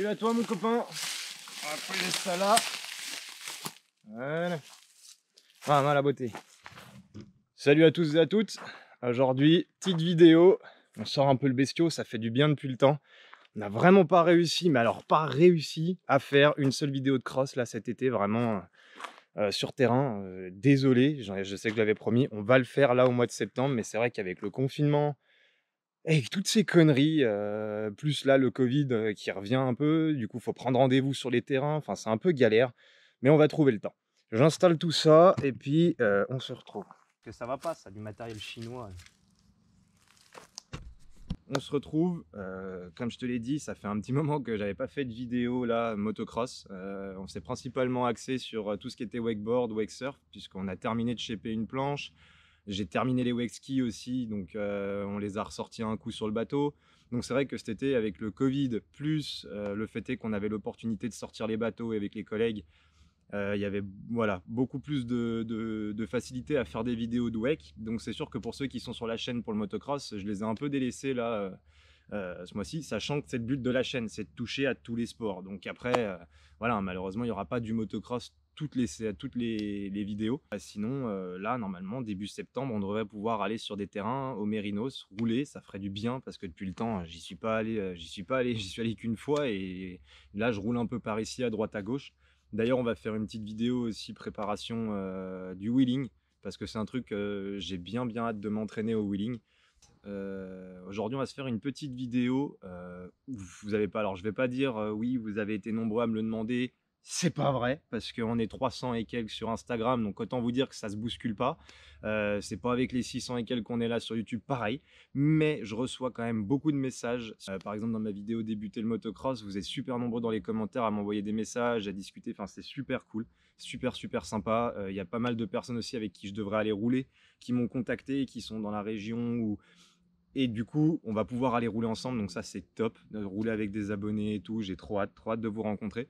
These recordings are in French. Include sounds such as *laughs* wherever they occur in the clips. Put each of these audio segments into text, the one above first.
Salut à toi mon copain. On Voilà. la beauté. Salut à tous et à toutes. Aujourd'hui, petite vidéo. On sort un peu le bestiau, ça fait du bien depuis le temps. On n'a vraiment pas réussi, mais alors pas réussi à faire une seule vidéo de cross là cet été, vraiment euh, euh, sur terrain. Euh, désolé, je sais que j'avais l'avais promis. On va le faire là au mois de septembre, mais c'est vrai qu'avec le confinement, et toutes ces conneries, euh, plus là le Covid euh, qui revient un peu, du coup faut prendre rendez-vous sur les terrains, enfin c'est un peu galère, mais on va trouver le temps. J'installe tout ça et puis euh, on se retrouve. Que ça va pas, ça, du matériel chinois. On se retrouve, comme je te l'ai dit, ça fait un petit *laughs* moment que j'avais pas fait de vidéo là, motocross. on s'est principalement axé sur tout ce qui était wakeboard, surf, puisqu'on a terminé de chéper une planche, j'ai terminé les wake ski aussi, donc euh, on les a ressortis un coup sur le bateau. Donc c'est vrai que cet été, avec le Covid, plus euh, le fait est qu'on avait l'opportunité de sortir les bateaux avec les collègues, euh, il y avait voilà, beaucoup plus de, facilité à faire des vidéos de wake. Donc c'est sûr que pour ceux qui sont sur la chaîne pour le motocross, je les ai un peu délaissés là. ce mois-ci, sachant que c'est le but de la chaîne, c'est de toucher à tous les sports. Donc après, voilà, malheureusement, il n'y aura pas du motocross toutes les, toutes les, vidéos. Euh, sinon, euh, là, normalement, début septembre, on devrait pouvoir aller sur des terrains au Mérinos, rouler, ça ferait du bien parce que depuis le temps, j'y suis pas allé, euh, j'y suis pas allé, *laughs* j'y suis allé qu'une fois et là, je roule un peu par ici, à droite, à gauche. D'ailleurs, on va faire une petite vidéo aussi préparation du wheeling parce que c'est un truc j'ai bien bien hâte de m'entraîner au wheeling. Aujourd'hui, on va se faire une petite vidéo. Euh, vous n'avez pas, alors je vais pas dire oui, vous avez été nombreux à me le demander. C'est pas vrai, parce qu'on est 300 et quelques sur Instagram, donc autant vous dire que ça se bouscule pas. Euh, c'est pas avec les 600 et quelques qu'on est là sur YouTube, pareil. Mais je reçois quand même beaucoup de messages. Euh, par exemple, dans ma vidéo Débuter le motocross, vous êtes super nombreux dans les commentaires à m'envoyer des messages, à discuter. Enfin, c'est super cool, super, super sympa. Euh, il y a pas mal de personnes aussi avec qui je devrais aller rouler, qui m'ont contacté, qui sont dans la région Et du coup, on va pouvoir aller rouler ensemble, donc ça c'est top, rouler avec des abonnés et tout, j'ai trop hâte, trop hâte de vous rencontrer.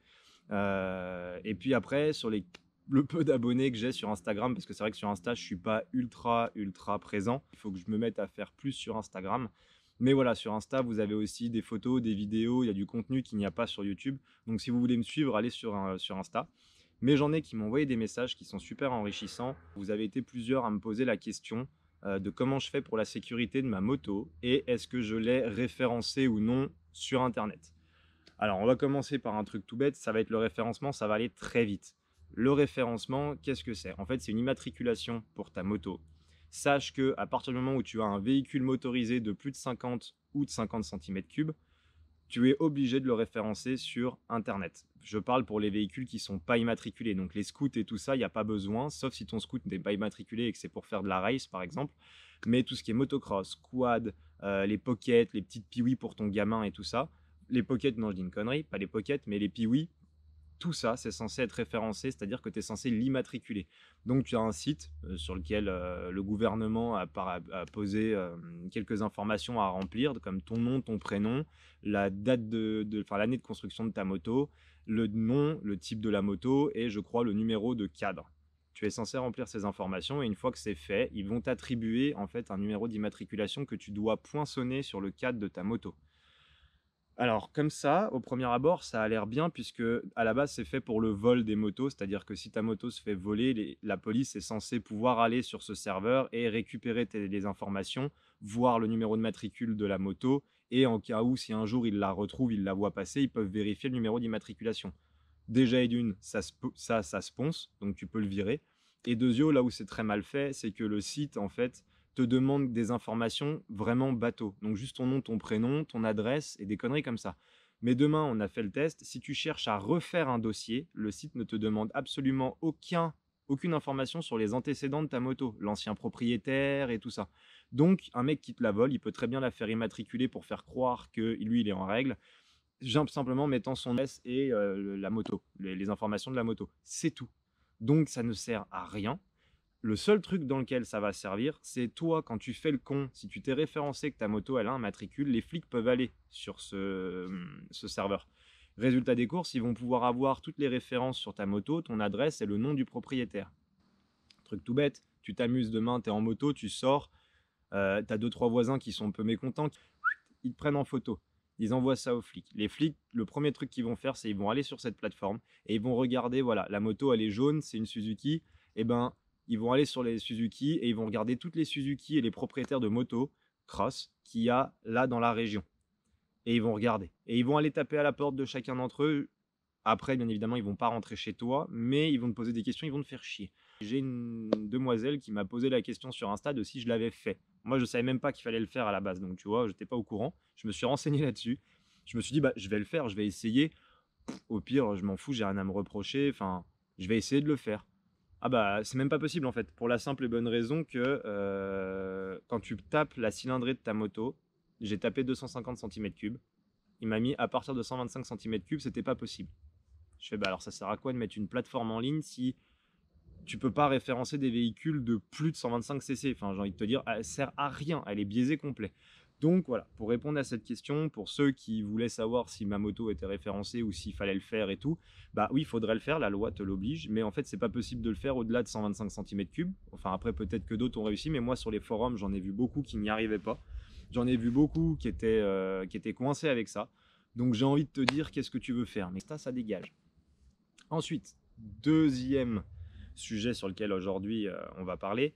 Euh, et puis après, sur les le peu d'abonnés que j'ai sur Instagram, parce que c'est vrai que sur Insta, je suis pas ultra, ultra présent. Il faut que je me mette à faire plus sur Instagram. Mais voilà, sur Insta, vous avez aussi des photos, des vidéos, il y a du contenu qu'il n'y a pas sur YouTube. Donc si vous voulez me suivre, allez sur, euh, sur Insta. Mais j'en ai qui m'ont envoyé des messages qui sont super enrichissants. Vous avez été plusieurs à me poser la question euh, de comment je fais pour la sécurité de ma moto et est-ce que je l'ai référencée ou non sur Internet. Alors, on va commencer par un truc tout bête, ça va être le référencement, ça va aller très vite. Le référencement, qu'est-ce que c'est En fait, c'est une immatriculation pour ta moto. Sache que à partir du moment où tu as un véhicule motorisé de plus de 50 ou de 50 cm3, tu es obligé de le référencer sur Internet. Je parle pour les véhicules qui ne sont pas immatriculés, donc les scouts et tout ça, il n'y a pas besoin, sauf si ton scout n'est pas immatriculé et que c'est pour faire de la race par exemple. Mais tout ce qui est motocross, quad, euh, les pockets, les petites piwis pour ton gamin et tout ça, les pockets, non je dis une connerie, pas les pockets, mais les piwis, tout ça, c'est censé être référencé, c'est-à-dire que tu es censé l'immatriculer. Donc tu as un site euh, sur lequel euh, le gouvernement a, posé euh, quelques informations à remplir, comme ton nom, ton prénom, la date de, l'année de construction de ta moto, le nom, le type de la moto et je crois le numéro de cadre. Tu es censé remplir ces informations et une fois que c'est fait, ils vont t'attribuer en fait un numéro d'immatriculation que tu dois poinçonner sur le cadre de ta moto. Alors, comme ça, au premier abord, ça a l'air bien puisque à la base, c'est fait pour le vol des motos, c'est-à-dire que si ta moto se fait voler, la police est censée pouvoir aller sur ce serveur et récupérer tes, les informations, voir le numéro de matricule de la moto et en cas où, si un jour ils la retrouvent, ils la voient passer, ils peuvent vérifier le numéro d'immatriculation. Déjà, et d'une, ça, ça, ça se ponce, donc tu peux le virer. Et deuxièmement, là où c'est très mal fait, c'est que le site, en fait, te demande des informations vraiment bateau. Donc juste ton nom, ton prénom, ton adresse et des conneries comme ça. Mais demain, on a fait le test. Si tu cherches à refaire un dossier, le site ne te demande absolument aucun, aucune information sur les antécédents de ta moto, l'ancien propriétaire et tout ça. Donc, un mec qui te la vole, il peut très bien la faire immatriculer pour faire croire que lui, il est en règle, simplement mettant son S et euh, la moto, les informations de la moto. C'est tout. Donc, ça ne sert à rien. Le seul truc dans lequel ça va servir, c'est toi, quand tu fais le con, si tu t'es référencé que ta moto elle a un matricule, les flics peuvent aller sur ce, hum, serveur. Résultat des courses, ils vont pouvoir avoir toutes les références sur ta moto, ton adresse et le nom du propriétaire. Truc tout bête, tu t'amuses demain, tu es en moto, tu sors, euh, as deux, trois voisins qui sont un peu mécontents, ils te prennent en photo. Ils envoient ça aux flics. Les flics, le premier truc qu'ils vont faire, c'est ils vont aller sur cette plateforme et ils vont regarder, voilà, la moto, elle est jaune, c'est une Suzuki. et eh ben, ils vont aller sur les Suzuki et ils vont regarder toutes les Suzuki et les propriétaires de motos cross qu'il y a là dans la région. Et ils vont regarder. Et ils vont aller taper à la porte de chacun d'entre eux. Après, bien évidemment, ils vont pas rentrer chez toi, mais ils vont te poser des questions, ils vont te faire chier. J'ai une demoiselle qui m'a posé la question sur Insta de si je l'avais fait. Moi, je savais même pas qu'il fallait le faire à la base, donc tu vois, je j'étais pas au courant. Je me suis renseigné là-dessus. Je me suis dit, bah, je vais le faire, je vais essayer. Au pire, je m'en fous, j'ai rien à me reprocher. Enfin, je vais essayer de le faire. Ah bah c'est même pas possible en fait, pour la simple et bonne raison que euh, quand tu tapes la cylindrée de ta moto, j'ai tapé 250 cm3, il m'a mis à partir de 125 cm3, c'était pas possible. Je fais bah alors ça sert à quoi de mettre une plateforme en ligne si tu peux pas référencer des véhicules de plus de 125 cc Enfin j'ai envie de te dire, elle sert à rien, elle est biaisée complet. Donc voilà, pour répondre à cette question, pour ceux qui voulaient savoir si ma moto était référencée ou s'il fallait le faire et tout, bah oui, il faudrait le faire, la loi te l'oblige, mais en fait, c'est pas possible de le faire au-delà de 125 cm3. Enfin, après, peut-être que d'autres ont réussi, mais moi, sur les forums, j'en ai vu beaucoup qui n'y arrivaient pas. J'en ai vu beaucoup qui étaient, euh, qui étaient coincés avec ça. Donc j'ai envie de te dire qu'est-ce que tu veux faire, mais ça, ça dégage. Ensuite, deuxième sujet sur lequel aujourd'hui euh, on va parler,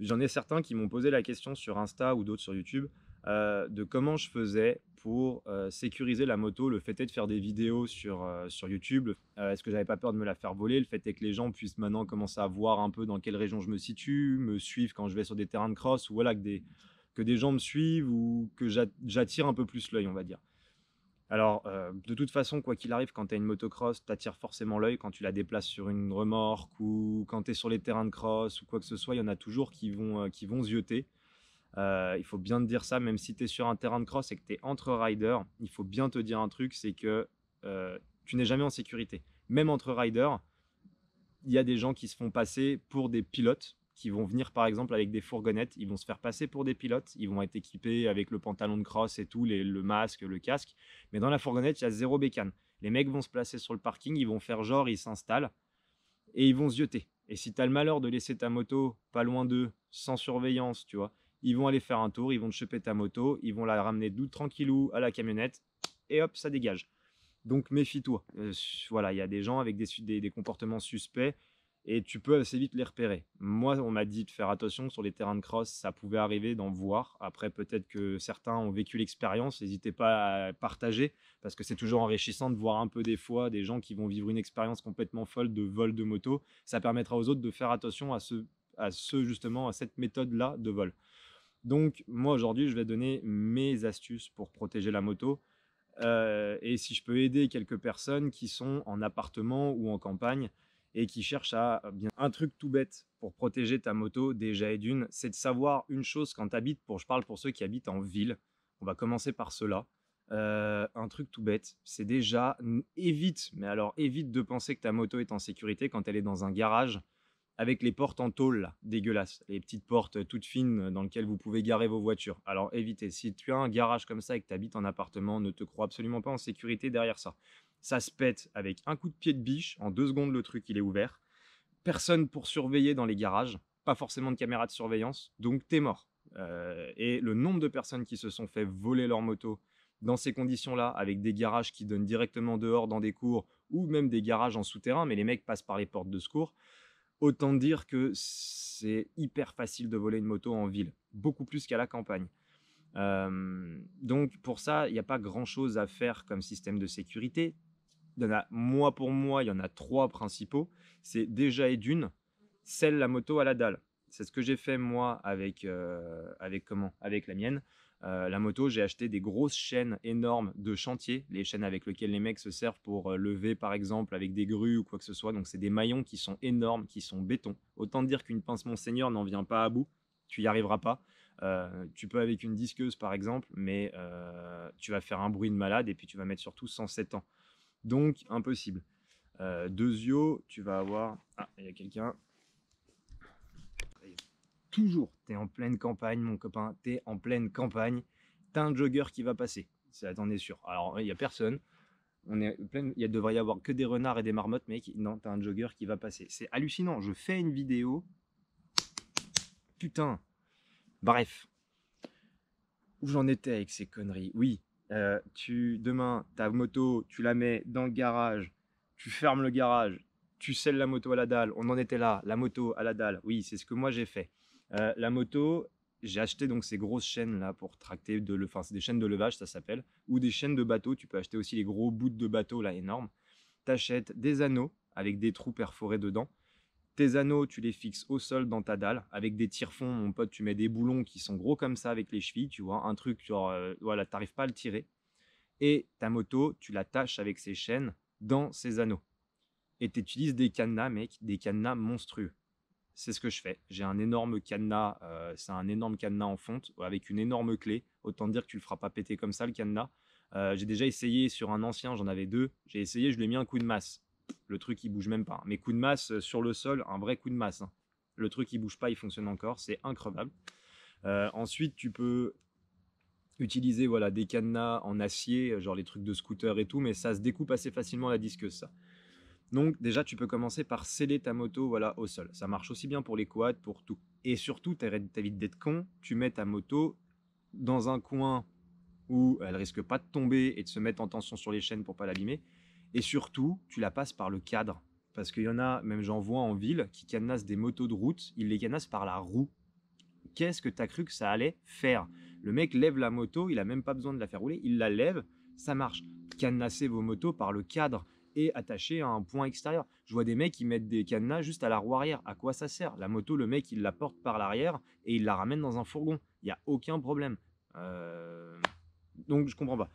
j'en ai certains qui m'ont posé la question sur Insta ou d'autres sur YouTube, euh, de comment je faisais pour euh, sécuriser la moto. Le fait est de faire des vidéos sur, euh, YouTube. Est-ce que j'avais pas peur de me la faire voler Le fait est que les gens puissent maintenant commencer à voir un peu dans quelle région je me situe, me suivre quand je vais sur des terrains de cross, ou voilà, que des, gens me suivent ou que j'attire un peu plus l'œil, on va dire. Alors, de toute façon, quoi qu'il arrive, quand tu as une motocross, tu attires forcément l'œil quand tu la déplaces sur une remorque ou quand tu es sur les terrains de cross ou quoi que ce soit. Il y en a toujours qui vont, qui vont zioter. Euh, il faut bien te dire ça, même si tu es sur un terrain de cross et que tu es entre riders, il faut bien te dire un truc, c'est que euh, tu n'es jamais en sécurité. Même entre riders, il y a des gens qui se font passer pour des pilotes qui vont venir par exemple avec des fourgonnettes, ils vont se faire passer pour des pilotes, ils vont être équipés avec le pantalon de cross et tout, le masque, le casque, mais dans la fourgonnette, il y a zéro bécane. Les mecs vont se placer sur le parking, ils vont faire genre, ils s'installent et ils vont se Et si tu as le malheur de laisser ta moto pas loin d'eux, sans surveillance, tu vois, ils vont aller faire un tour, ils vont te choper ta moto, ils vont la ramener doux tranquillou à la camionnette et hop, ça dégage. Donc méfie-toi. Euh, voilà, il y a des gens avec des, comportements suspects et tu peux assez vite les repérer. Moi, on m'a dit de faire attention sur les terrains de cross, ça pouvait arriver d'en voir. Après, peut-être que certains ont vécu l'expérience, n'hésitez pas à partager parce que c'est toujours enrichissant de voir un peu des fois des gens qui vont vivre une expérience complètement folle de vol de moto. Ça permettra aux autres de faire attention à ce, à ce justement à cette méthode-là de vol. Donc moi aujourd'hui, je vais donner mes astuces pour protéger la moto. Euh, et si je peux aider quelques personnes qui sont en appartement ou en campagne et qui cherchent à euh, bien un truc tout bête pour protéger ta moto déjà et d'une, c'est de savoir une chose quand tu habites, pour, je parle pour ceux qui habitent en ville, on va commencer par cela. Euh, un truc tout bête, c'est déjà évite, mais alors évite de penser que ta moto est en sécurité quand elle est dans un garage avec les portes en tôle, dégueulasses, les petites portes euh, toutes fines euh, dans lesquelles vous pouvez garer vos voitures. Alors évitez, si tu as un garage comme ça et que tu habites en appartement, ne te crois absolument pas en sécurité derrière ça. Ça se pète avec un coup de pied de biche, en deux secondes le truc il est ouvert. Personne pour surveiller dans les garages, pas forcément de caméra de surveillance, donc t'es mort. Euh, et le nombre de personnes qui se sont fait voler leur moto dans ces conditions-là, avec des garages qui donnent directement dehors dans des cours, ou même des garages en souterrain, mais les mecs passent par les portes de secours, Autant dire que c'est hyper facile de voler une moto en ville, beaucoup plus qu'à la campagne. donc pour ça, il n'y a pas grand-chose à faire comme système de sécurité. moi pour moi, il y en a trois principaux. C'est déjà et d'une, celle la moto à la dalle. C'est ce que j'ai fait moi avec, euh, avec, comment avec la mienne. Euh, la moto, j'ai acheté des grosses chaînes énormes de chantier, les chaînes avec lesquelles les mecs se servent pour euh, lever par exemple avec des grues ou quoi que ce soit. Donc c'est des maillons qui sont énormes, qui sont béton. Autant dire qu'une pince Monseigneur n'en vient pas à bout, tu y arriveras pas. Euh, tu peux avec une disqueuse par exemple, mais tu vas faire un bruit de malade et puis tu vas mettre surtout 107 ans. Donc impossible. deux yeux, tu vas avoir... Ah, il y a quelqu'un toujours, t'es en pleine campagne, mon copain, t'es en pleine campagne, t'as un jogger qui va passer, ça t'en es sûr. Alors, il n'y a personne, on est plein, il devrait y avoir que des renards et des marmottes, mais non, t'as un jogger qui va passer. C'est hallucinant, je fais une vidéo, putain, bref, où j'en étais avec ces conneries, oui, euh, tu, demain, ta moto, tu la mets dans le garage, tu fermes le garage, tu scelles la moto à la dalle, on en était là, la moto à la dalle, oui, c'est ce que moi j'ai fait. Euh, la moto, j'ai acheté donc ces grosses chaînes là pour tracter, de le... enfin c'est des chaînes de levage ça s'appelle, ou des chaînes de bateau, tu peux acheter aussi les gros bouts de bateau là énormes. achètes des anneaux avec des trous perforés dedans, tes anneaux, tu les fixes au sol dans ta dalle avec des tire-fonds. Mon pote, tu mets des boulons qui sont gros comme ça avec les chevilles, tu vois, un truc, genre, voilà, euh, voilà, t'arrives pas à le tirer. Et ta moto, tu l'attaches avec ces chaînes dans ces anneaux. Et tu utilises des cadenas, mec, des cadenas monstrueux c'est ce que je fais. J'ai un énorme cadenas, euh, c'est un énorme cadenas en fonte avec une énorme clé. Autant dire que tu le feras pas péter comme ça le cadenas. Euh, j'ai déjà essayé sur un ancien, j'en avais deux. J'ai essayé, je lui ai mis un coup de masse. Le truc il bouge même pas. Hein. Mais coup de masse euh, sur le sol, un vrai coup de masse. Hein. Le truc il bouge pas, il fonctionne encore, c'est increvable. ensuite, tu peux utiliser voilà des cadenas en acier, genre les trucs de scooter et tout, mais ça se découpe assez facilement la disqueuse ça. Donc déjà, tu peux commencer par sceller ta moto voilà, au sol. Ça marche aussi bien pour les quads, pour tout. Et surtout, t'évites d'être con, tu mets ta moto dans un coin où elle risque pas de tomber et de se mettre en tension sur les chaînes pour pas l'abîmer. Et surtout, tu la passes par le cadre. Parce qu'il y en a, même j'en vois en ville, qui canassent des motos de route, ils les canassent par la roue. Qu'est-ce que t'as cru que ça allait faire Le mec lève la moto, il a même pas besoin de la faire rouler, il la lève, ça marche. canasser vos motos par le cadre et attaché à un point extérieur. Je vois des mecs qui mettent des cadenas juste à la roue arrière. À quoi ça sert La moto, le mec, il la porte par l'arrière et il la ramène dans un fourgon. Il n'y a aucun problème. Euh, donc je comprends pas.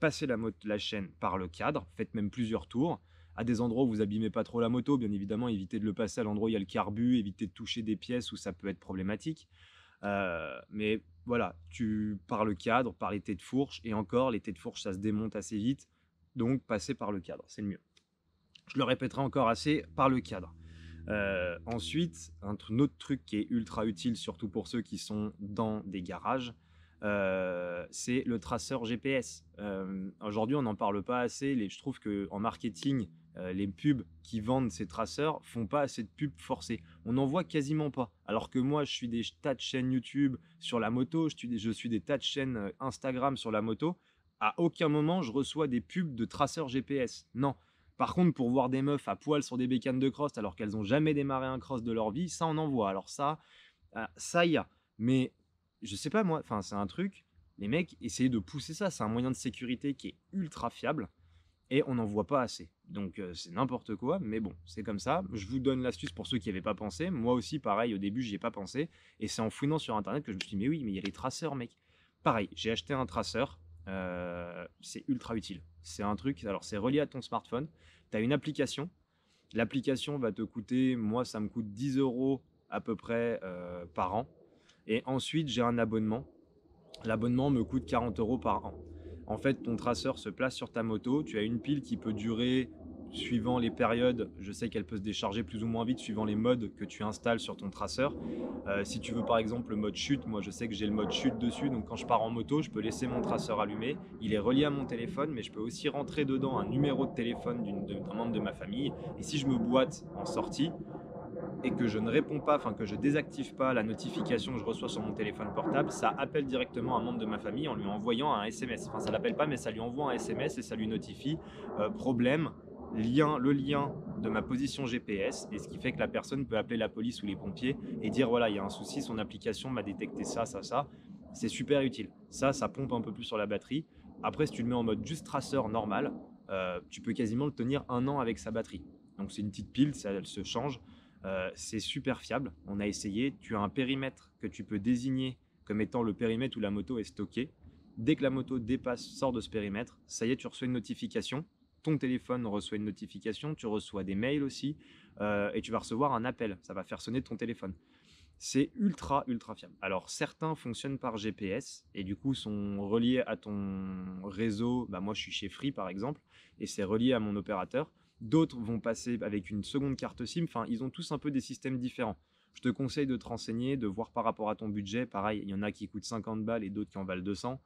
Passez la, la chaîne par le cadre, faites même plusieurs tours. À des endroits où vous abîmez pas trop la moto, bien évidemment, évitez de le passer à l'endroit où il y a le carbu, évitez de toucher des pièces où ça peut être problématique. Euh, mais voilà, tu par le cadre, par les têtes de fourche, et encore, les têtes de fourche, ça se démonte assez vite donc passer par le cadre, c'est le mieux. Je le répéterai encore assez, par le cadre. Euh, ensuite, un, autre truc qui est ultra utile, surtout pour ceux qui sont dans des garages, euh, c'est le traceur GPS. Euh, aujourd'hui, on n'en parle pas assez. Les, je trouve qu'en marketing, les pubs qui vendent ces traceurs font pas assez de pubs forcées. On n'en voit quasiment pas. Alors que moi, je suis des tas de chaînes YouTube sur la moto, je je suis des tas de chaînes Instagram sur la moto à aucun moment je reçois des pubs de traceurs GPS. Non. Par contre, pour voir des meufs à poil sur des bécanes de cross alors qu'elles n'ont jamais démarré un cross de leur vie, ça on en voit. Alors ça, euh, ça y a. Mais je sais pas moi, enfin c'est un truc. Les mecs, essayez de pousser ça. C'est un moyen de sécurité qui est ultra fiable et on n'en voit pas assez. Donc euh, c'est n'importe quoi, mais bon, c'est comme ça. Je vous donne l'astuce pour ceux qui n'avaient pas pensé. Moi aussi, pareil, au début, j'y ai pas pensé. Et c'est en fouinant sur Internet que je me suis dit, mais oui, mais il y a les traceurs, mec. Pareil, j'ai acheté un traceur euh, c'est ultra utile. C'est un truc, alors c'est relié à ton smartphone, tu as une application, l'application va te coûter, moi ça me coûte 10 euros à peu près euh, par an, et ensuite j'ai un abonnement, l'abonnement me coûte 40 euros par an. En fait, ton traceur se place sur ta moto, tu as une pile qui peut durer suivant les périodes, je sais qu'elle peut se décharger plus ou moins vite, suivant les modes que tu installes sur ton traceur. Euh, si tu veux par exemple le mode chute, moi je sais que j'ai le mode chute dessus, donc quand je pars en moto, je peux laisser mon traceur allumé. Il est relié à mon téléphone, mais je peux aussi rentrer dedans un numéro de téléphone d'un membre de ma famille. Et si je me boite en sortie, et que je ne réponds pas, enfin que je désactive pas la notification que je reçois sur mon téléphone portable, ça appelle directement un membre de ma famille en lui envoyant un SMS. Enfin, ça l'appelle pas, mais ça lui envoie un SMS et ça lui notifie euh, problème lien, le lien de ma position GPS et ce qui fait que la personne peut appeler la police ou les pompiers et dire voilà, il y a un souci, son application m'a détecté ça, ça, ça. C'est super utile. Ça, ça pompe un peu plus sur la batterie. Après, si tu le mets en mode juste traceur normal, euh, tu peux quasiment le tenir un an avec sa batterie. Donc c'est une petite pile, ça, elle se change. Euh, c'est super fiable, on a essayé. Tu as un périmètre que tu peux désigner comme étant le périmètre où la moto est stockée. Dès que la moto dépasse, sort de ce périmètre, ça y est, tu reçois une notification ton téléphone reçoit une notification, tu reçois des mails aussi, euh, et tu vas recevoir un appel, ça va faire sonner ton téléphone. C'est ultra, ultra fiable. Alors certains fonctionnent par GPS et du coup sont reliés à ton réseau. Bah, moi je suis chez Free par exemple et c'est relié à mon opérateur. D'autres vont passer avec une seconde carte SIM. Enfin, ils ont tous un peu des systèmes différents. Je te conseille de te renseigner, de voir par rapport à ton budget. Pareil, il y en a qui coûtent 50 balles et d'autres qui en valent 200.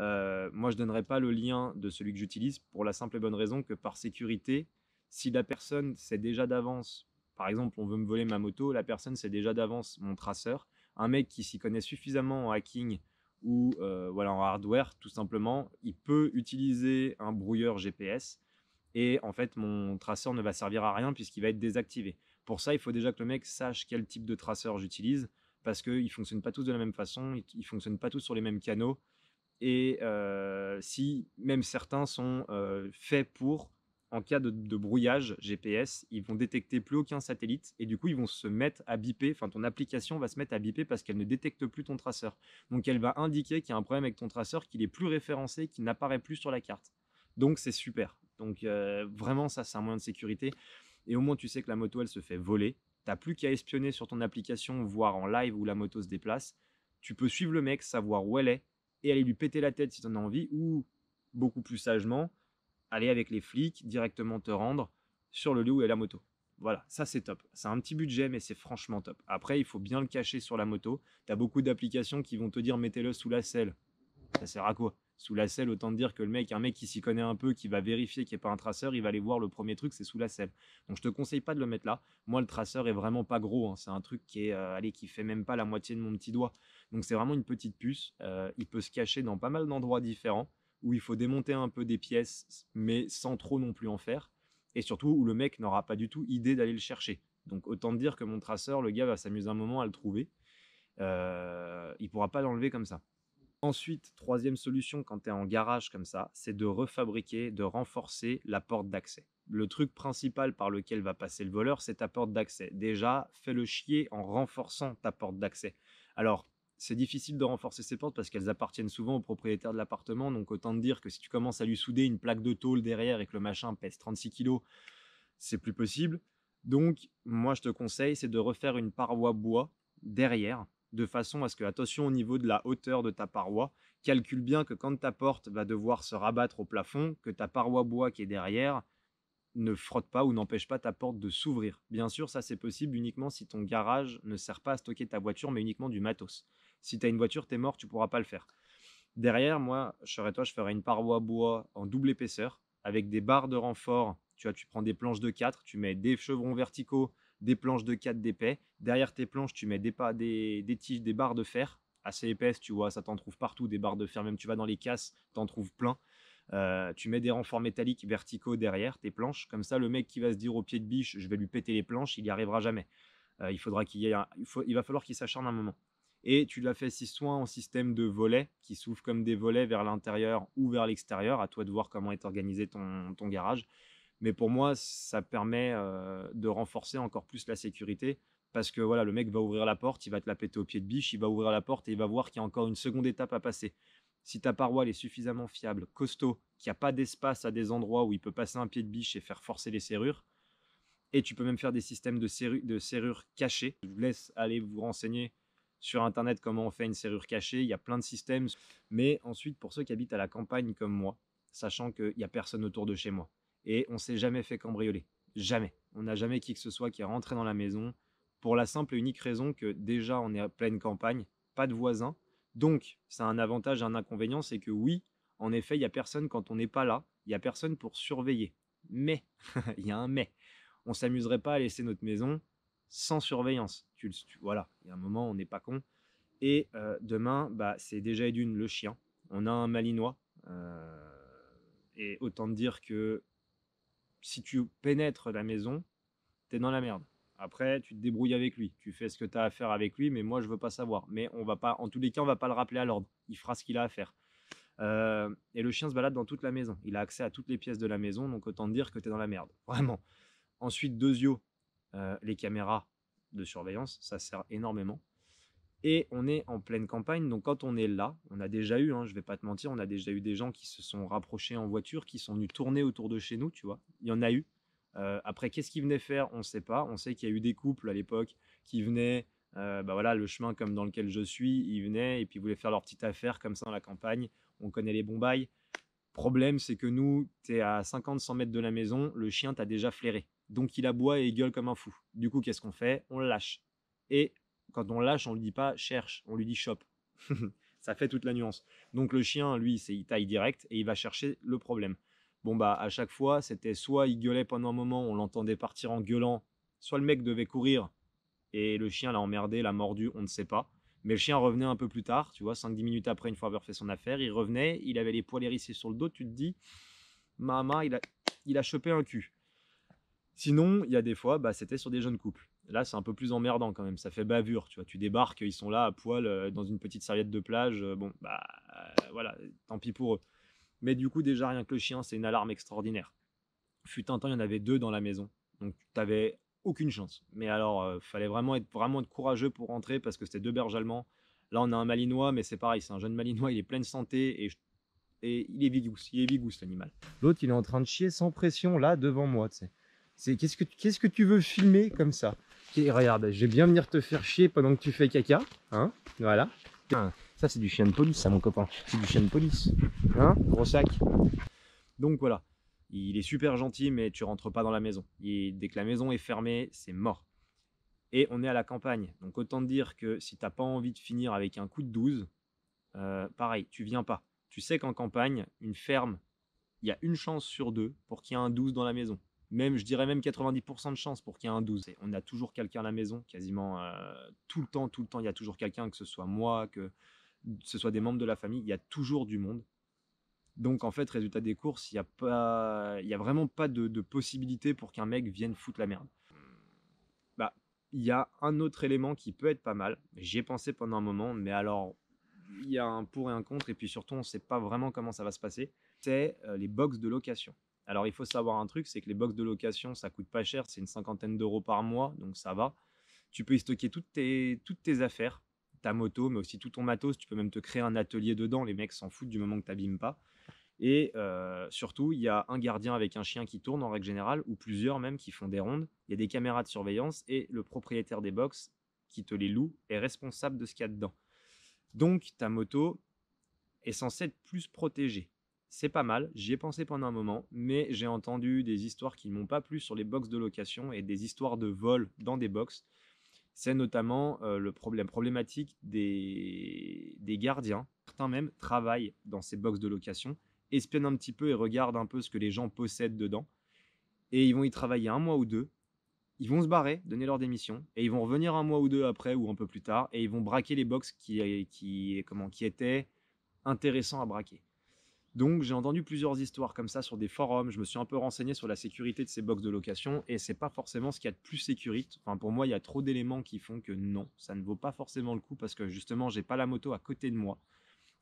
Euh, moi, je ne donnerai pas le lien de celui que j'utilise pour la simple et bonne raison que par sécurité, si la personne sait déjà d'avance, par exemple, on veut me voler ma moto, la personne sait déjà d'avance mon traceur. Un mec qui s'y connaît suffisamment en hacking ou euh, en hardware, tout simplement, il peut utiliser un brouilleur GPS et en fait, mon traceur ne va servir à rien puisqu'il va être désactivé. Pour ça, il faut déjà que le mec sache quel type de traceur j'utilise parce qu'ils ne fonctionnent pas tous de la même façon, ils ne fonctionnent pas tous sur les mêmes canaux et si même certains sont faits pour, en cas de, brouillage GPS, ils vont détecter plus aucun satellite et du coup ils vont se mettre à biper, enfin ton application va se mettre à biper parce qu'elle ne détecte plus ton traceur. Donc elle va indiquer qu'il y a un problème avec ton traceur, qu'il est plus référencé, qu'il n'apparaît plus sur la carte. Donc c'est super. Donc vraiment ça c'est un moyen de sécurité et au moins tu sais que la moto elle se fait voler. T'as plus qu'à espionner sur ton application, voir en live où la moto se déplace. Tu peux suivre le mec, savoir où elle est, et aller lui péter la tête si tu en as envie, ou beaucoup plus sagement, aller avec les flics, directement te rendre sur le lieu et la moto. Voilà, ça c'est top. C'est un petit budget, mais c'est franchement top. Après, il faut bien le cacher sur la moto. Tu as beaucoup d'applications qui vont te dire mettez-le sous la selle. Ça sert à quoi sous la selle, autant dire que le mec, un mec qui s'y connaît un peu, qui va vérifier qu'il est pas un traceur, il va aller voir le premier truc, c'est sous la selle. Donc je te conseille pas de le mettre là. Moi, le traceur est vraiment pas gros. Hein. C'est un truc qui est, euh, qui fait même pas la moitié de mon petit doigt. Donc c'est vraiment une petite puce. Euh, il peut se cacher dans pas mal d'endroits différents où il faut démonter un peu des pièces, mais sans trop non plus en faire. Et surtout où le mec n'aura pas du tout idée d'aller le chercher. Donc autant dire que mon traceur, le gars va s'amuser un moment à le trouver. Euh, il pourra pas l'enlever comme ça. Ensuite, troisième solution quand tu es en garage comme ça, c'est de refabriquer, de renforcer la porte d'accès. Le truc principal par lequel va passer le voleur, c'est ta porte d'accès. Déjà, fais le chier en renforçant ta porte d'accès. Alors, c'est difficile de renforcer ces portes parce qu'elles appartiennent souvent au propriétaire de l'appartement. Donc autant te dire que si tu commences à lui souder une plaque de tôle derrière et que le machin pèse 36 kg, c'est plus possible. Donc moi je te conseille, c'est de refaire une paroi bois derrière de façon à ce que, attention au niveau de la hauteur de ta paroi, calcule bien que quand ta porte va devoir se rabattre au plafond, que ta paroi bois qui est derrière ne frotte pas ou n'empêche pas ta porte de s'ouvrir. Bien sûr, ça c'est possible uniquement si ton garage ne sert pas à stocker ta voiture, mais uniquement du matos. Si tu as une voiture, t'es mort, tu pourras pas le faire. Derrière, moi, je serais toi, je ferais une paroi bois en double épaisseur, avec des barres de renfort. Tu vois, tu prends des planches de 4, tu mets des chevrons verticaux, des planches de 4 d'épais. Derrière tes planches, tu mets des, pas, des, tiges, des barres de fer assez épaisses, tu vois, ça t'en trouve partout, des barres de fer, même tu vas dans les casses, t'en trouves plein. Euh, tu mets des renforts métalliques verticaux derrière tes planches, comme ça le mec qui va se dire au pied de biche, je vais lui péter les planches, il n'y arrivera jamais. Euh, il, faudra qu'il y ait il, va falloir qu'il s'acharne un moment. Et tu l'as fait si soin en système de volets qui s'ouvrent comme des volets vers l'intérieur ou vers l'extérieur, à toi de voir comment est organisé ton, ton garage. Mais pour moi, ça permet de renforcer encore plus la sécurité parce que voilà, le mec va ouvrir la porte, il va te la péter au pied de biche, il va ouvrir la porte et il va voir qu'il y a encore une seconde étape à passer. Si ta paroi est suffisamment fiable, costaud, qu'il n'y a pas d'espace à des endroits où il peut passer un pied de biche et faire forcer les serrures, et tu peux même faire des systèmes de, de serrures cachées. Je vous laisse aller vous renseigner sur internet comment on fait une serrure cachée, il y a plein de systèmes. Mais ensuite, pour ceux qui habitent à la campagne comme moi, sachant qu'il n'y a personne autour de chez moi, et on s'est jamais fait cambrioler. Jamais. On n'a jamais qui que ce soit qui est rentré dans la maison pour la simple et unique raison que déjà on est à pleine campagne, pas de voisins. Donc, c'est un avantage et un inconvénient, c'est que oui, en effet, il n'y a personne quand on n'est pas là, il n'y a personne pour surveiller. Mais, *laughs* il y a un mais, on s'amuserait pas à laisser notre maison sans surveillance. Tu, voilà, il y a un moment, on n'est pas con. Et euh, demain, bah, c'est déjà d'une le chien. On a un malinois. Euh, et autant dire que si tu pénètres la maison, tu es dans la merde. Après, tu te débrouilles avec lui, tu fais ce que tu as à faire avec lui, mais moi je veux pas savoir. Mais on va pas, en tous les cas, on va pas le rappeler à l'ordre. Il fera ce qu'il a à faire. Euh, et le chien se balade dans toute la maison. Il a accès à toutes les pièces de la maison, donc autant dire que tu es dans la merde, *laughs* vraiment. Ensuite, deux yeux, euh, les caméras de surveillance, ça sert énormément et on est en pleine campagne. Donc quand on est là, on a déjà eu, hein, je vais pas te mentir, on a déjà eu des gens qui se sont rapprochés en voiture, qui sont venus tourner autour de chez nous, tu vois. Il y en a eu. Euh, après, qu'est-ce qu'ils venaient faire On ne sait pas. On sait qu'il y a eu des couples à l'époque qui venaient, euh, bah voilà, le chemin comme dans lequel je suis, ils venaient et puis ils voulaient faire leur petite affaire comme ça dans la campagne. On connaît les bons Problème, c'est que nous, tu es à 50-100 mètres de la maison, le chien t'a déjà flairé. Donc il aboie et gueule comme un fou. Du coup, qu'est-ce qu'on fait On le lâche. Et quand on lâche, on lui dit pas cherche, on lui dit chope. *laughs* ça fait toute la nuance. Donc le chien, lui, c'est il taille direct et il va chercher le problème. Bon bah à chaque fois, c'était soit il gueulait pendant un moment, on l'entendait partir en gueulant, soit le mec devait courir et le chien l'a emmerdé, l'a mordu, on ne sait pas. Mais le chien revenait un peu plus tard, tu vois, 5-10 minutes après, une fois avoir fait son affaire, il revenait, il avait les poils hérissés sur le dos, tu te dis, maman, il a, il a chopé un cul. Sinon, il y a des fois, bah, c'était sur des jeunes couples. Là, c'est un peu plus emmerdant quand même. Ça fait bavure, tu vois. Tu débarques, ils sont là à poil euh, dans une petite serviette de plage. Euh, bon, bah euh, voilà, tant pis pour eux. Mais du coup, déjà, rien que le chien, c'est une alarme extraordinaire. Fut un temps, il y en avait deux dans la maison. Donc, tu aucune chance. Mais alors, fallait vraiment être, vraiment courageux pour rentrer parce que c'était deux berges allemands. Là, on a un malinois, mais c'est pareil, c'est un jeune malinois, il est plein de santé et, et il est vigousse, il est vigousse l'animal. L'autre, il est en train de chier sans pression, là, devant moi, tu sais. C'est qu'est-ce que, qu'est-ce que tu veux filmer comme ça Regarde, je vais bien venir te faire chier pendant que tu fais caca. Hein voilà. Ça, c'est du chien de police, ça, mon copain. C'est du chien de police. Hein Gros sac. Donc voilà. Il est super gentil, mais tu rentres pas dans la maison. dès que la maison est fermée, c'est mort. Et on est à la campagne. Donc autant dire que si t'as pas envie de finir avec un coup de 12, euh, pareil, tu viens pas. Tu sais qu'en campagne, une ferme, il y a une chance sur deux pour qu'il y ait un 12 dans la maison même, je dirais même 90% de chance pour qu'il y ait un 12. On a toujours quelqu'un à la maison, quasiment euh, tout le temps, tout le temps, il y a toujours quelqu'un, que ce soit moi, que ce soit des membres de la famille, il y a toujours du monde. Donc en fait, résultat des courses, il n'y a, pas, il a vraiment pas de, possibilité pour qu'un mec vienne foutre la merde. Bah, il y a un autre élément qui peut être pas mal. J'y ai pensé pendant un moment, mais alors il y a un pour et un contre, et puis surtout on ne sait pas vraiment comment ça va se passer. C'est euh, les box de location. Alors il faut savoir un truc, c'est que les box de location, ça coûte pas cher, c'est une cinquantaine d'euros par mois, donc ça va. Tu peux y stocker toutes tes, toutes tes affaires, ta moto, mais aussi tout ton matos. Tu peux même te créer un atelier dedans, les mecs s'en foutent du moment que tu t'abîmes pas. Et euh, surtout, il y a un gardien avec un chien qui tourne en règle générale, ou plusieurs même qui font des rondes. Il y a des caméras de surveillance et le propriétaire des box qui te les loue est responsable de ce qu'il y a dedans. Donc ta moto est censée être plus protégée. C'est pas mal, j'y ai pensé pendant un moment, mais j'ai entendu des histoires qui ne m'ont pas plu sur les box de location et des histoires de vol dans des boxes. C'est notamment euh, le problème problématique des, gardiens. Certains même travaillent dans ces box de location, espionnent un petit peu et regardent un peu ce que les gens possèdent dedans. Et ils vont y travailler un mois ou deux. Ils vont se barrer, donner leur démission, et ils vont revenir un mois ou deux après ou un peu plus tard, et ils vont braquer les boxes qui, qui, comment, qui étaient intéressants à braquer. Donc j'ai entendu plusieurs histoires comme ça sur des forums, je me suis un peu renseigné sur la sécurité de ces box de location et c'est pas forcément ce qu'il y a de plus sécurite. Enfin pour moi, il y a trop d'éléments qui font que non, ça ne vaut pas forcément le coup parce que justement, j'ai pas la moto à côté de moi.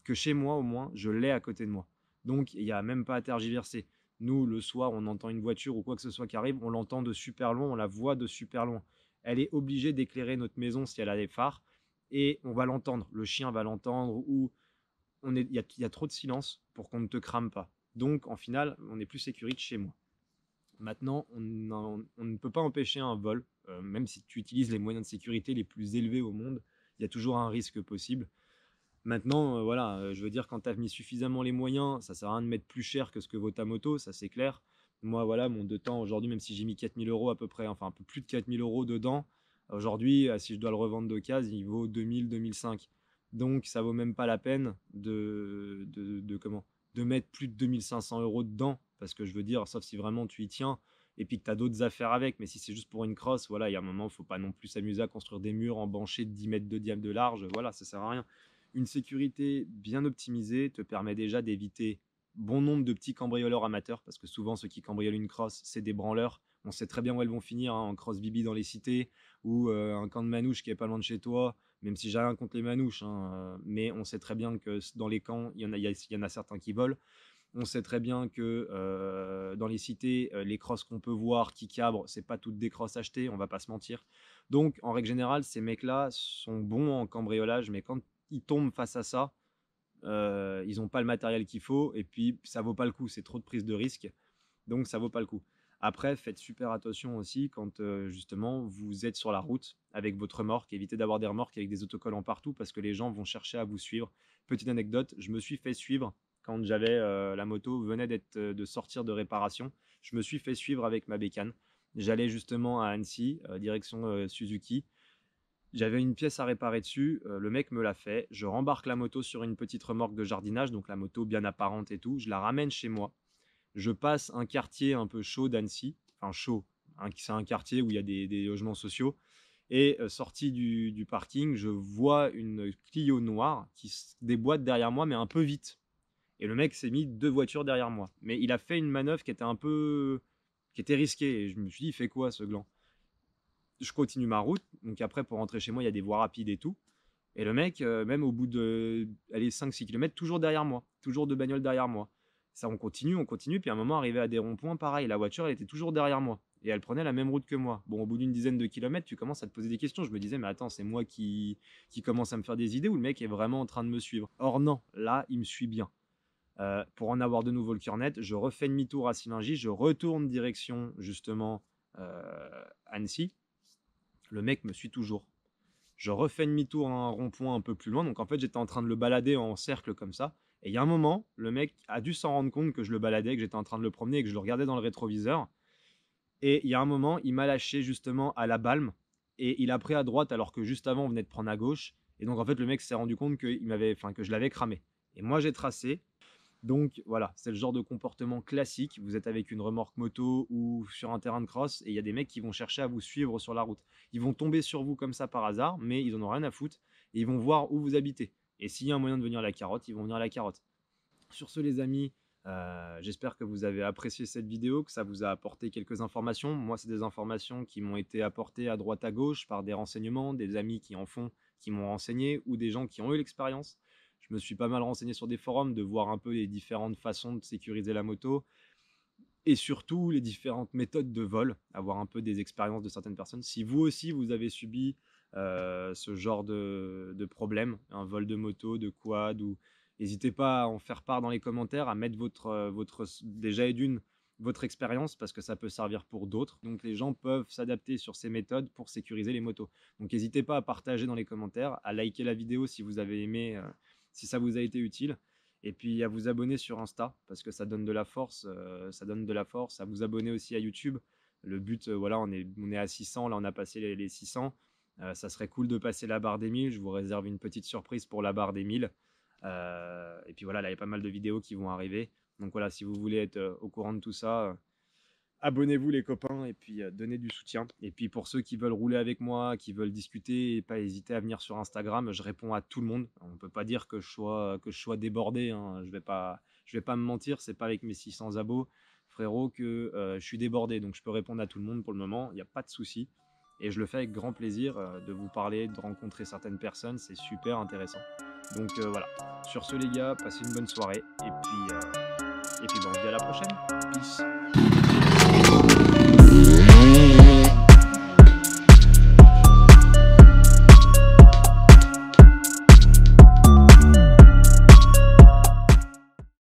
Que chez moi au moins, je l'ai à côté de moi. Donc il n'y a même pas à tergiverser. Nous, le soir, on entend une voiture ou quoi que ce soit qui arrive, on l'entend de super loin, on la voit de super loin. Elle est obligée d'éclairer notre maison si elle a des phares et on va l'entendre. Le chien va l'entendre ou il y, a, trop de silence pour qu'on ne te crame pas. Donc, en final, on est plus sécurisé chez moi. Maintenant, on, ne peut pas empêcher un vol, euh, même si tu utilises les moyens de sécurité les plus élevés au monde, il y a toujours un risque possible. Maintenant, euh, voilà, euh, je veux dire, quand tu as mis suffisamment les moyens, ça sert à rien de mettre plus cher que ce que vaut ta moto, ça c'est clair. Moi, voilà, mon deux temps aujourd'hui, même si j'ai mis 4000 euros à peu près, enfin un peu plus de 4000 euros dedans, aujourd'hui, si je dois le revendre d'occasion, il vaut 2000, 2005. Donc ça vaut même pas la peine de, de, de, comment de mettre plus de 2500 euros dedans. Parce que je veux dire, sauf si vraiment tu y tiens et puis que tu as d'autres affaires avec. Mais si c'est juste pour une crosse, voilà, il y a un moment, il faut pas non plus s'amuser à construire des murs en bancher de 10 mètres de diamètre de large. Voilà, ça sert à rien. Une sécurité bien optimisée te permet déjà d'éviter bon nombre de petits cambrioleurs amateurs, parce que souvent ceux qui cambriolent une crosse, c'est des branleurs. On sait très bien où elles vont finir, hein, en crosse bibi dans les cités, ou euh, un camp de manouche qui est pas loin de chez toi, même si j'ai rien contre les manouches, hein, euh, mais on sait très bien que dans les camps, il y en a, y en a certains qui volent. On sait très bien que euh, dans les cités, euh, les crosses qu'on peut voir qui cabrent, c'est pas toutes des crosses achetées, on va pas se mentir. Donc, en règle générale, ces mecs-là sont bons en cambriolage, mais quand ils tombent face à ça, ils n'ont pas le matériel qu'il faut, et puis ça vaut pas le coup, c'est trop de prise de risque, donc ça vaut pas le coup. Après, faites super attention aussi quand justement vous êtes sur la route avec votre remorque. Évitez d'avoir des remorques avec des autocollants partout parce que les gens vont chercher à vous suivre. Petite anecdote, je me suis fait suivre quand j'avais la moto venait d'être de sortir de réparation. Je me suis fait suivre avec ma bécane. J'allais justement à Annecy, direction Suzuki. J'avais une pièce à réparer dessus, le mec me l'a fait, je rembarque la moto sur une petite remorque de jardinage, donc la moto bien apparente et tout, je la ramène chez moi, je passe un quartier un peu chaud d'Annecy, enfin chaud, c'est un quartier où il y a des, logements sociaux, et euh, sorti du, parking, je vois une Clio noire qui se déboîte derrière moi, mais un peu vite. Et le mec s'est mis deux voitures derrière moi. Mais il a fait une manœuvre qui était un peu... qui était risquée, et je me suis dit, il fait quoi ce gland Je continue ma route, donc après pour rentrer chez moi, il y a des voies rapides et tout. Et le mec, euh, même au bout de 5-6 km, toujours derrière moi, toujours deux bagnoles derrière moi. Ça, on continue, on continue, puis à un moment, arrivé à des ronds-points, pareil, la voiture, elle était toujours derrière moi. Et elle prenait la même route que moi. Bon, au bout d'une dizaine de kilomètres, tu commences à te poser des questions. Je me disais, mais attends, c'est moi qui, commence à me faire des idées ou le mec est vraiment en train de me suivre Or non, là, il me suit bien. Euh, pour en avoir de nouveau le cœur net, je refais demi-tour à Sylingy, je retourne direction justement euh, Annecy. Le mec me suit toujours. Je refais demi-tour à un rond-point un peu plus loin. Donc en fait, j'étais en train de le balader en cercle comme ça. Et il y a un moment, le mec a dû s'en rendre compte que je le baladais, que j'étais en train de le promener et que je le regardais dans le rétroviseur. Et il y a un moment, il m'a lâché justement à la balme et il a pris à droite alors que juste avant on venait de prendre à gauche. Et donc en fait, le mec s'est rendu compte m'avait, que je l'avais cramé. Et moi, j'ai tracé. Donc voilà, c'est le genre de comportement classique. Vous êtes avec une remorque moto ou sur un terrain de cross et il y a des mecs qui vont chercher à vous suivre sur la route. Ils vont tomber sur vous comme ça par hasard, mais ils en ont rien à foutre et ils vont voir où vous habitez. Et s'il y a un moyen de venir à la carotte, ils vont venir à la carotte. Sur ce, les amis, euh, j'espère que vous avez apprécié cette vidéo, que ça vous a apporté quelques informations. Moi, c'est des informations qui m'ont été apportées à droite à gauche par des renseignements, des amis qui en font, qui m'ont renseigné, ou des gens qui ont eu l'expérience. Je me suis pas mal renseigné sur des forums, de voir un peu les différentes façons de sécuriser la moto, et surtout les différentes méthodes de vol, avoir un peu des expériences de certaines personnes. Si vous aussi, vous avez subi euh, ce genre de, problème, un vol de moto, de quad, ou n'hésitez pas à en faire part dans les commentaires, à mettre votre, euh, votre déjà et d'une, votre expérience parce que ça peut servir pour d'autres. Donc les gens peuvent s'adapter sur ces méthodes pour sécuriser les motos. Donc n'hésitez pas à partager dans les commentaires, à liker la vidéo si vous avez aimé, euh, si ça vous a été utile. Et puis à vous abonner sur Insta parce que ça donne de la force, ça donne de la force. À vous abonner aussi à YouTube. Le but, voilà, on est, on est à 600, là on a passé les 600. Euh, ça serait cool de passer la barre des 1000. Je vous réserve une petite surprise pour la barre des 1000. Euh, et puis voilà, il y a pas mal de vidéos qui vont arriver. Donc voilà, si vous voulez être euh, au courant de tout ça, abonnez-vous les copains et puis donnez du soutien. Et puis pour ceux qui veulent rouler avec moi, qui veulent discuter, et pas hésiter à venir sur Instagram. Je réponds à tout le monde. On ne peut pas dire que je sois, que je sois débordé. Hein. Je vais pas, vais pas me mentir. C'est pas avec mes 600 abos, frérot, que je suis débordé. Donc je peux répondre à tout le monde pour le moment. Il n'y a pas de souci. Et je le fais avec grand plaisir euh, de vous parler, de rencontrer certaines personnes, c'est super intéressant. Donc euh, voilà, sur ce les gars, passez une bonne soirée, et puis, euh, et puis on se dit à la prochaine. Peace